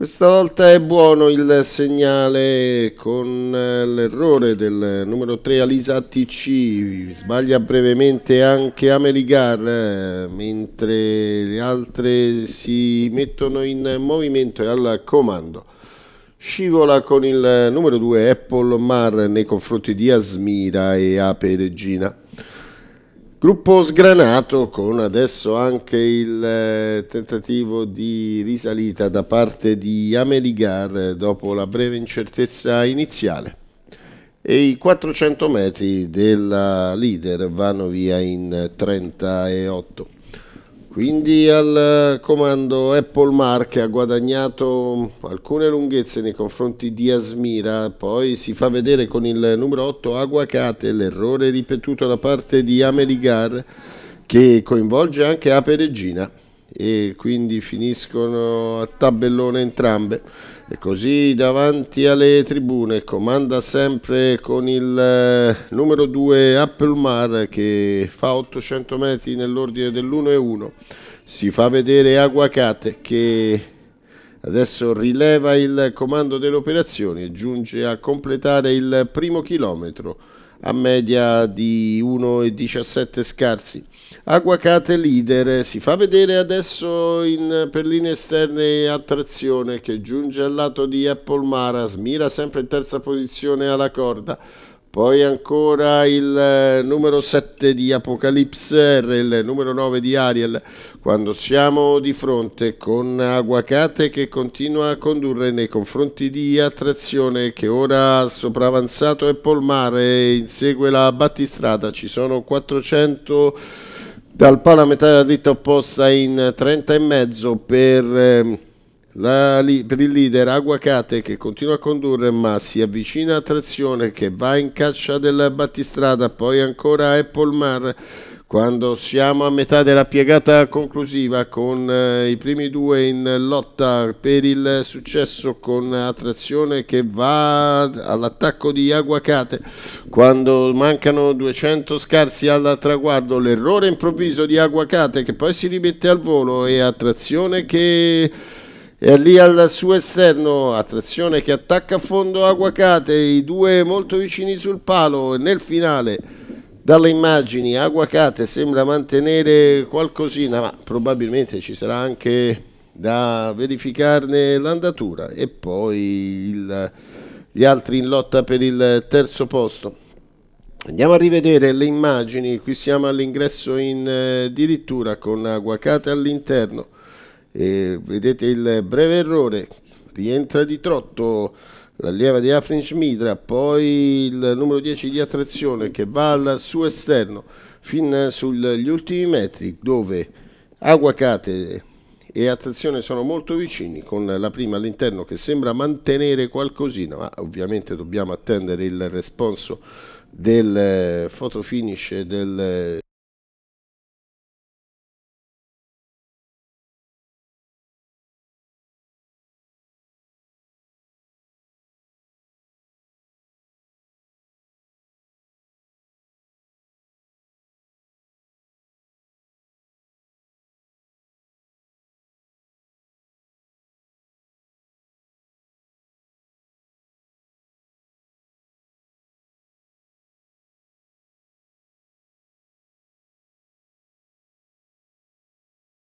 Questa volta è buono il segnale con eh, l'errore del numero 3 Alisa TC, sbaglia brevemente anche Ameligar eh, mentre le altre si mettono in movimento e al comando. Scivola con il numero 2 Apple Mar nei confronti di Asmira e Ape Regina. Gruppo sgranato con adesso anche il eh, tentativo di risalita da parte di Ameligar dopo la breve incertezza iniziale e i 400 metri della leader vanno via in 38. Quindi al eh, comando Apple Mark ha guadagnato alcune lunghezze nei confronti di Asmira, poi si fa vedere con il numero 8 Aguacate l'errore ripetuto da parte di Ameligar che coinvolge anche Ape Regina e quindi finiscono a tabellone entrambe e così davanti alle tribune comanda sempre con il eh, numero 2 Appelmar che fa 800 metri nell'ordine dell'1 e 1 si fa vedere Aguacate che adesso rileva il comando delle operazioni e giunge a completare il primo chilometro a media di 1,17 scarsi. Aguacate leader, si fa vedere adesso in, per linee esterne a trazione che giunge al lato di Apple Mara, mira sempre in terza posizione alla corda. Poi ancora il eh, numero 7 di Apocalypse R, il numero 9 di Ariel, quando siamo di fronte con Aguacate che continua a condurre nei confronti di Attrazione che ora sopravanzato è Polmare, insegue la battistrada, ci sono 400 dal palo a metà della ditta opposta in 30 e mezzo per... Ehm, la, per il leader Aguacate che continua a condurre ma si avvicina a Trazione che va in caccia del battistrada, poi ancora Apple Mar. Quando siamo a metà della piegata conclusiva con eh, i primi due in lotta per il successo con Attrazione che va all'attacco di Aguacate, quando mancano 200 scarsi al traguardo, l'errore improvviso di Aguacate che poi si rimette al volo e Attrazione che e lì al suo esterno, attrazione che attacca a fondo Aguacate, i due molto vicini sul palo. e Nel finale, dalle immagini, Aguacate sembra mantenere qualcosina, ma probabilmente ci sarà anche da verificarne l'andatura. E poi il, gli altri in lotta per il terzo posto. Andiamo a rivedere le immagini, qui siamo all'ingresso in eh, dirittura con Aguacate all'interno e vedete il breve errore, rientra di trotto l'allieva di Afrin Schmidra, poi il numero 10 di attrazione che va al suo esterno fin sugli ultimi metri dove Aguacate e attrazione sono molto vicini con la prima all'interno che sembra mantenere qualcosina ma ovviamente dobbiamo attendere il responso del fotofinish del